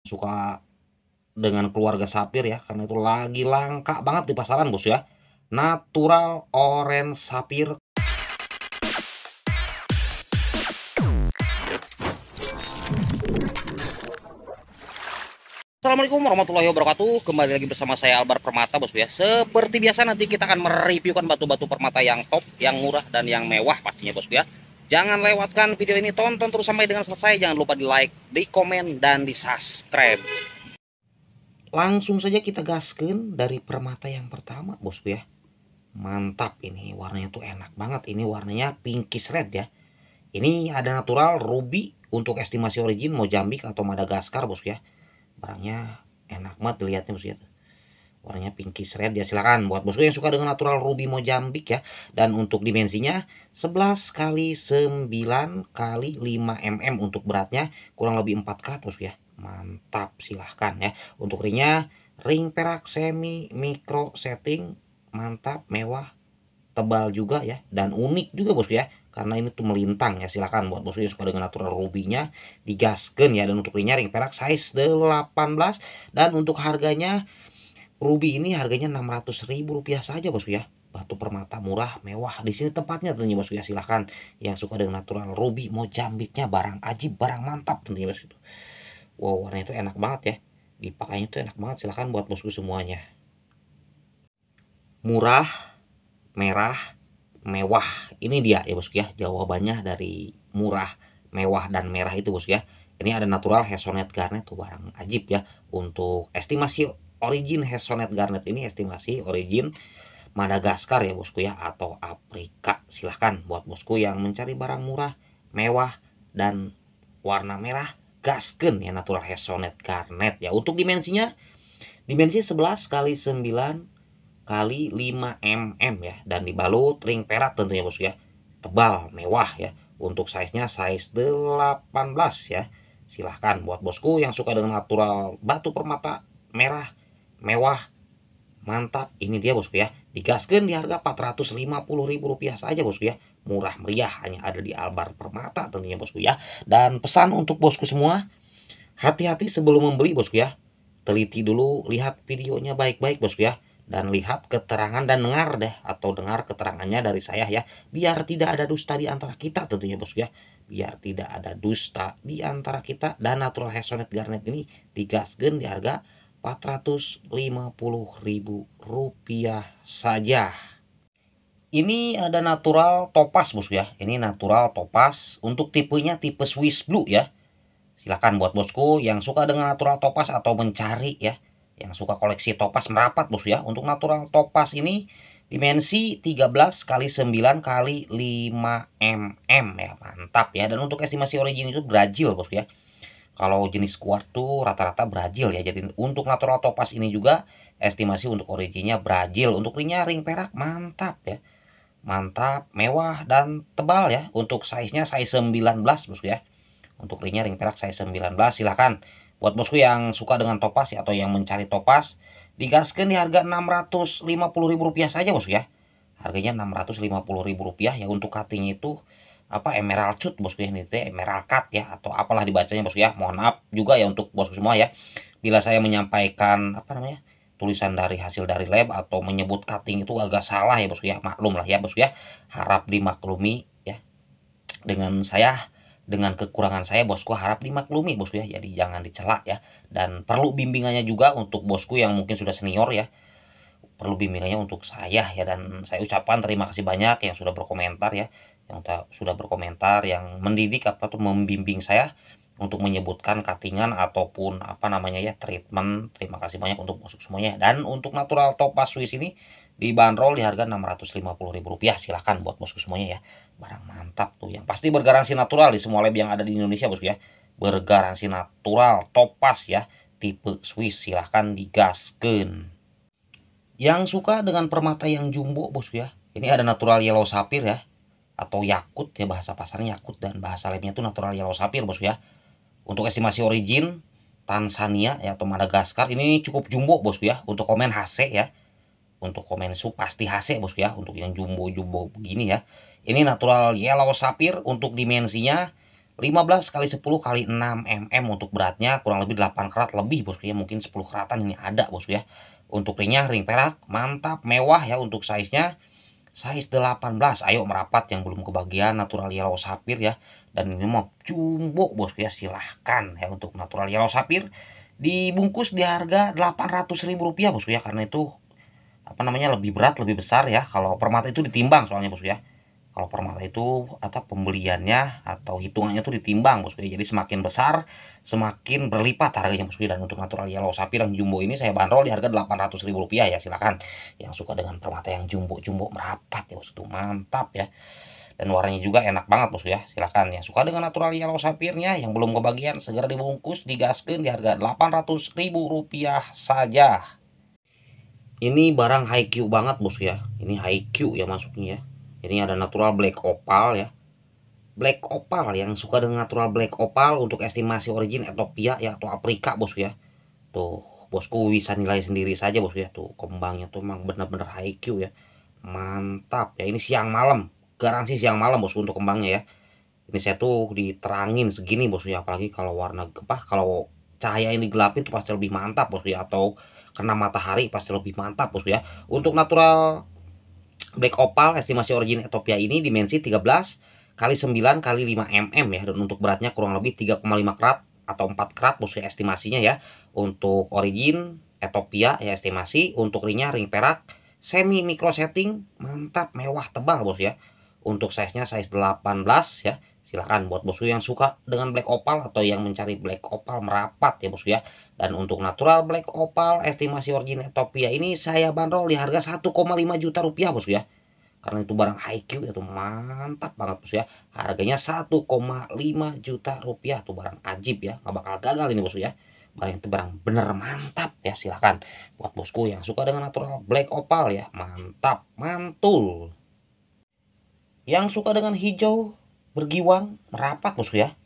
Suka dengan keluarga Sapir ya, karena itu lagi langka banget di pasaran bos ya. Natural Orange Sapir. Assalamualaikum warahmatullahi wabarakatuh Kembali lagi bersama saya Albar Permata bosku ya Seperti biasa nanti kita akan mereviewkan batu-batu permata yang top Yang murah dan yang mewah pastinya bosku ya Jangan lewatkan video ini, tonton terus sampai dengan selesai. Jangan lupa di like, di komen, dan di subscribe. Langsung saja kita gaskin dari permata yang pertama bosku ya. Mantap ini warnanya tuh enak banget. Ini warnanya pinkish red ya. Ini ada natural ruby untuk estimasi origin Mojambik atau Madagaskar bosku ya. Barangnya enak banget dilihatnya bosku ya warnanya pinkish red ya silahkan buat bosku yang suka dengan natural ruby mojambik ya dan untuk dimensinya 11 kali 9 kali 5 mm untuk beratnya kurang lebih 4 karat bosku ya mantap silahkan ya untuk ringnya ring perak semi micro setting mantap mewah tebal juga ya dan unik juga bosku ya karena ini tuh melintang ya silahkan buat bosku yang suka dengan natural rubinya digaskan ya dan untuk ringnya ring perak size 18 dan untuk harganya Ruby ini harganya 600 ribu rupiah saja bosku ya. Batu permata murah, mewah. Di sini tempatnya tentunya bosku ya. Silahkan yang suka dengan natural ruby, mau jambitnya barang ajib, barang mantap tentunya bosku. Itu. Wow, warnanya itu enak banget ya. Dipakainya itu enak banget. Silahkan buat bosku semuanya. Murah, merah, mewah. Ini dia ya bosku ya. Jawabannya dari murah, mewah, dan merah itu bosku ya. Ini ada natural hazelnut garnet tuh barang ajib ya. Untuk estimasi origin Hesonet Garnet ini estimasi origin Madagaskar ya bosku ya atau Afrika. Silahkan buat bosku yang mencari barang murah, mewah, dan warna merah gasken ya natural Hesonet Garnet ya. Untuk dimensinya dimensi 11 kali 9 kali 5 mm ya dan dibalut ring perak tentunya ya, bosku ya. Tebal, mewah ya. Untuk size-nya size 18 ya. Silahkan buat bosku yang suka dengan natural batu permata merah mewah mantap ini dia bosku ya digaskan di harga 450 ribu rupiah saja bosku ya murah meriah hanya ada di Albar Permata tentunya bosku ya dan pesan untuk bosku semua hati-hati sebelum membeli bosku ya teliti dulu lihat videonya baik-baik bosku ya dan lihat keterangan dan dengar deh atau dengar keterangannya dari saya ya biar tidak ada dusta di antara kita tentunya bosku ya biar tidak ada dusta di antara kita dan natural hasonet garnet ini digaskan di harga ribu rupiah saja. Ini ada natural topas bosku ya. Ini natural topas untuk tipenya tipe Swiss Blue ya. Silahkan buat bosku yang suka dengan natural topas atau mencari ya. Yang suka koleksi topas merapat bosku ya. Untuk natural topas ini dimensi 13 x 9 x 5 mm ya. Mantap ya. Dan untuk estimasi origin itu Brazil bosku ya. Kalau jenis kuat tuh rata-rata Brazil ya. Jadi untuk natural topas ini juga estimasi untuk originnya Brazil. Untuk ringnya ring perak mantap ya. Mantap, mewah dan tebal ya. Untuk size-nya size 19 bosku ya. Untuk ringnya ring perak size 19 silahkan. Buat bosku yang suka dengan topas ya, atau yang mencari topas, digaskan di harga ribu rupiah saja bosku ya. Harganya ribu rupiah ya untuk cutting itu apa emerald cut bosku ya ini teh emerald cut ya atau apalah dibacanya bosku ya mohon maaf juga ya untuk bosku semua ya bila saya menyampaikan apa namanya tulisan dari hasil dari lab atau menyebut cutting itu agak salah ya bosku ya maklum lah ya bosku ya harap dimaklumi ya dengan saya dengan kekurangan saya bosku harap dimaklumi bosku ya jadi jangan dicela ya dan perlu bimbingannya juga untuk bosku yang mungkin sudah senior ya perlu bimbingannya untuk saya ya dan saya ucapkan terima kasih banyak yang sudah berkomentar ya yang sudah berkomentar yang mendidik apa tuh membimbing saya untuk menyebutkan katingan ataupun apa namanya ya treatment. Terima kasih banyak untuk masuk semuanya. Dan untuk natural topaz Swiss ini dibanderol di harga Rp650.000. Silahkan buat bosku semuanya ya. Barang mantap tuh yang pasti bergaransi natural di semua lab yang ada di Indonesia bosku ya. Bergaransi natural topaz ya tipe Swiss silahkan digaskan. Yang suka dengan permata yang jumbo bosku ya. Ini ada natural yellow sapphire ya atau yakut ya bahasa pasarnya yakut dan bahasa lainnya itu natural yellow sapphire bosku ya. Untuk estimasi origin Tanzania ya atau Madagaskar ini cukup jumbo bosku ya untuk komen HC ya. Untuk komen su pasti HC bosku ya untuk yang jumbo-jumbo begini ya. Ini natural yellow sapphire untuk dimensinya 15 kali 10 kali 6 mm untuk beratnya kurang lebih 8 kerat lebih bosku ya mungkin 10 keratan ini ada bosku ya untuk ringnya ring perak mantap mewah ya untuk size nya size 18 ayo merapat yang belum kebagian natural yellow sapir ya dan ini mau jumbo bosku ya silahkan ya untuk natural yellow sapir dibungkus di harga 800 ribu rupiah bosku ya karena itu apa namanya lebih berat lebih besar ya kalau permata itu ditimbang soalnya bosku ya kalau permata itu atau pembeliannya atau hitungannya itu ditimbang bosku jadi semakin besar semakin berlipat harganya bosku dan untuk natural yellow sapi dan jumbo ini saya bandrol di harga rp ribu rupiah ya silahkan yang suka dengan permata yang jumbo-jumbo merapat ya bosku mantap ya dan warnanya juga enak banget bosku ya silahkan yang suka dengan natural yellow sapirnya yang belum kebagian segera dibungkus digaskan di harga rp ribu rupiah saja ini barang high Q banget bosku ya ini high Q ya masuknya ya ini ada natural black opal ya black opal yang suka dengan natural black opal untuk estimasi origin Ethiopia ya atau Afrika bosku ya tuh bosku bisa nilai sendiri saja bosku ya tuh kembangnya tuh memang benar-benar high Q ya mantap ya ini siang malam garansi siang malam bosku untuk kembangnya ya ini saya tuh diterangin segini bosku ya apalagi kalau warna apa kalau cahaya ini gelapin tuh pasti lebih mantap bosku ya atau kena matahari pasti lebih mantap bosku ya untuk natural Black Opal estimasi origin Ethiopia ini dimensi 13 kali 9 kali 5 mm ya dan untuk beratnya kurang lebih 3,5 krat atau 4 krat musuh estimasinya ya untuk origin Ethiopia ya estimasi untuk ringnya ring perak semi micro setting mantap mewah tebal bos ya untuk size nya size 18 ya silahkan buat bosku yang suka dengan black opal atau yang mencari black opal merapat ya bosku ya dan untuk natural black opal estimasi origin etopia ini saya bandrol di harga 1,5 juta rupiah bosku ya karena itu barang IQ Q itu mantap banget bosku ya harganya 1,5 juta rupiah tuh barang ajib ya gak bakal gagal ini bosku ya barang itu barang bener mantap ya silahkan buat bosku yang suka dengan natural black opal ya mantap mantul yang suka dengan hijau bergiwang merapat bosku ya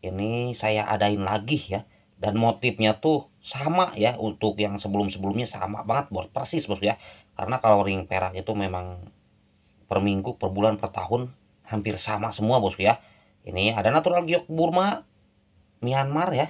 ini saya adain lagi ya dan motifnya tuh sama ya untuk yang sebelum-sebelumnya sama banget buat persis bosku ya karena kalau ring perak itu memang per minggu per bulan per tahun hampir sama semua bosku ya ini ada natural giok Burma Myanmar ya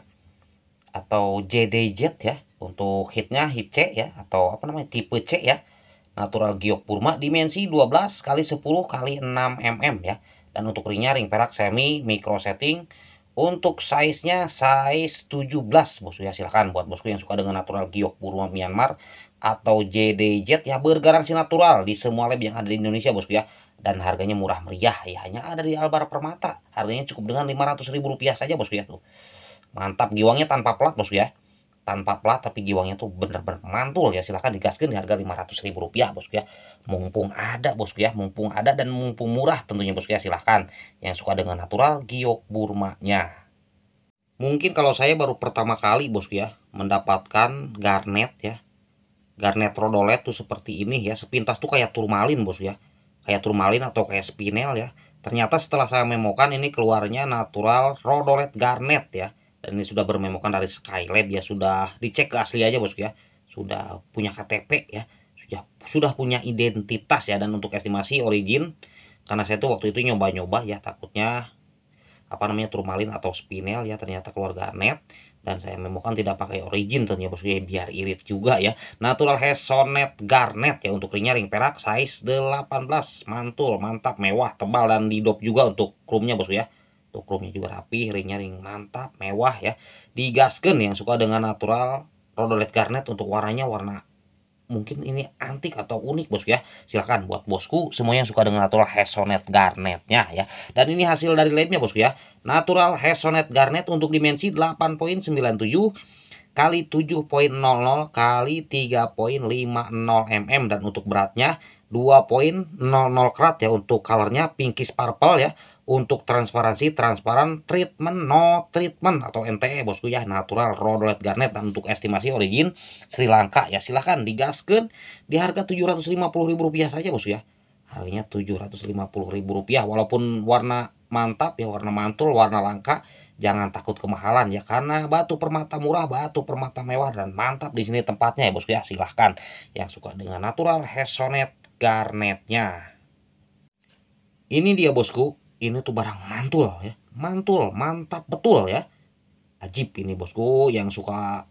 atau JDJ ya untuk hitnya hit C ya atau apa namanya tipe C ya natural giok Burma dimensi 12 kali 10 kali 6 mm ya dan untuk ringnya ring perak semi micro setting. Untuk size-nya size 17 bosku ya silahkan buat bosku yang suka dengan natural giok burung Myanmar atau Jet ya bergaransi natural di semua lab yang ada di Indonesia bosku ya dan harganya murah meriah ya hanya ada di Albar Permata harganya cukup dengan 500 ribu rupiah saja bosku ya tuh mantap giwangnya tanpa plat bosku ya tanpa plat tapi giwangnya tuh bener-bener mantul ya silahkan digaskan di harga 500 ribu rupiah bosku ya mumpung ada bosku ya mumpung ada dan mumpung murah tentunya bosku ya silahkan yang suka dengan natural giok burmanya mungkin kalau saya baru pertama kali bosku ya mendapatkan garnet ya garnet rodolet tuh seperti ini ya sepintas tuh kayak turmalin bosku ya kayak turmalin atau kayak spinel ya ternyata setelah saya memokan ini keluarnya natural rodolet garnet ya ini sudah bermemokan dari Skylab ya sudah dicek ke asli aja bosku ya sudah punya KTP ya sudah sudah punya identitas ya dan untuk estimasi origin karena saya tuh waktu itu nyoba-nyoba ya takutnya apa namanya turmalin atau spinel ya ternyata keluarga net dan saya memokan tidak pakai origin ternyata bosku ya biar irit juga ya natural hesonet garnet ya untuk ringnya ring perak size 18 mantul mantap mewah tebal dan didop juga untuk krumnya bosku ya Tuh chrome juga rapi, ringnya ring mantap, mewah ya. Digaskan yang suka dengan natural roda led garnet untuk warnanya warna mungkin ini antik atau unik bosku ya silahkan buat bosku semuanya suka dengan natural hesonet garnetnya ya dan ini hasil dari labnya bosku ya natural hesonet garnet untuk dimensi 8.97 kali 7.00 kali 3.50 mm dan untuk beratnya 2.00 krat ya untuk colornya pinkish purple ya untuk transparansi transparan treatment no treatment atau NTE bosku ya natural rhodolite garnet dan untuk estimasi origin Sri Lanka ya silahkan digaskan di harga ribu rupiah saja bosku ya harganya ribu rupiah walaupun warna mantap ya warna mantul warna langka jangan takut kemahalan ya karena batu permata murah batu permata mewah dan mantap di sini tempatnya ya bosku ya silahkan yang suka dengan natural hesonet garnetnya. Ini dia bosku, ini tuh barang mantul ya. Mantul, mantap betul ya. Ajib ini bosku yang suka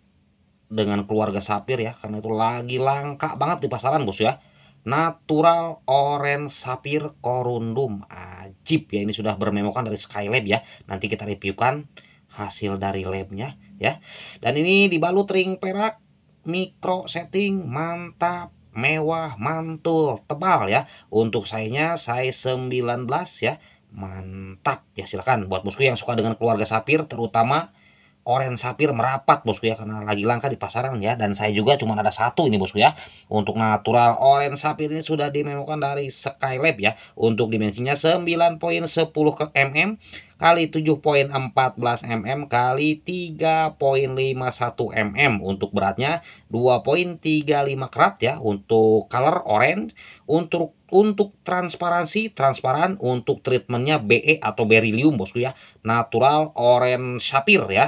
dengan keluarga sapir ya karena itu lagi langka banget di pasaran bos ya. Natural Orange Sapir Corundum Ajib ya ini sudah bermemokan dari Skylab ya Nanti kita reviewkan hasil dari labnya ya Dan ini dibalut ring perak Micro setting mantap mewah, mantul, tebal ya. Untuk size size 19 ya. Mantap ya silakan buat bosku yang suka dengan keluarga sapir terutama Oren sapir merapat bosku ya karena lagi langka di pasaran ya dan saya juga cuma ada satu ini bosku ya untuk natural oren sapir ini sudah dimemokan dari Skylab ya untuk dimensinya 9.10 mm kali 7.14 mm kali 3.51 mm untuk beratnya 2.35 karat ya untuk color orange untuk untuk transparansi transparan untuk treatmentnya BE atau beryllium bosku ya natural orange sapphire ya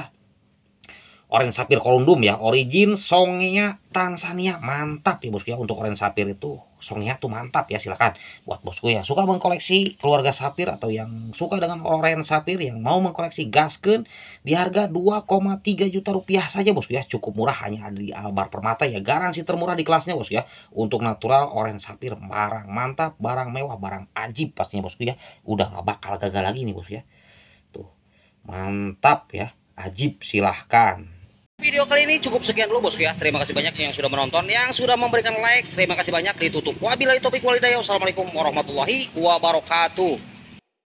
Orange sapir Corundum ya, origin songnya Tanzania mantap ya bosku ya untuk Orange sapir itu songnya tuh mantap ya silakan buat bosku yang suka mengkoleksi keluarga sapir atau yang suka dengan Orange sapir yang mau mengkoleksi gasken di harga 2,3 juta rupiah saja bosku ya cukup murah hanya ada di Albar Permata ya garansi termurah di kelasnya bosku ya untuk natural Orange sapir barang mantap barang mewah barang ajib pastinya bosku ya udah gak bakal gagal lagi nih bosku ya tuh mantap ya ajib silahkan Video kali ini cukup sekian dulu bosku ya. Terima kasih banyak yang sudah menonton, yang sudah memberikan like. Terima kasih banyak ditutup. Wabillahi taufiq walhidayah. Wassalamualaikum warahmatullahi wabarakatuh.